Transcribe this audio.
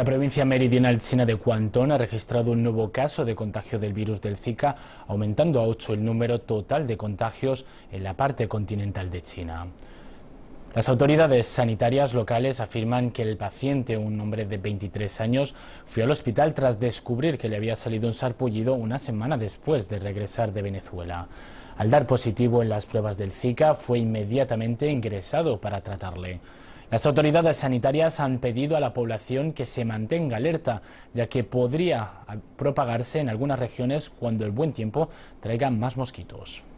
La provincia meridional china de Guangdong ha registrado un nuevo caso de contagio del virus del Zika, aumentando a 8 el número total de contagios en la parte continental de China. Las autoridades sanitarias locales afirman que el paciente, un hombre de 23 años, fue al hospital tras descubrir que le había salido un sarpullido una semana después de regresar de Venezuela. Al dar positivo en las pruebas del Zika, fue inmediatamente ingresado para tratarle. Las autoridades sanitarias han pedido a la población que se mantenga alerta, ya que podría propagarse en algunas regiones cuando el buen tiempo traiga más mosquitos.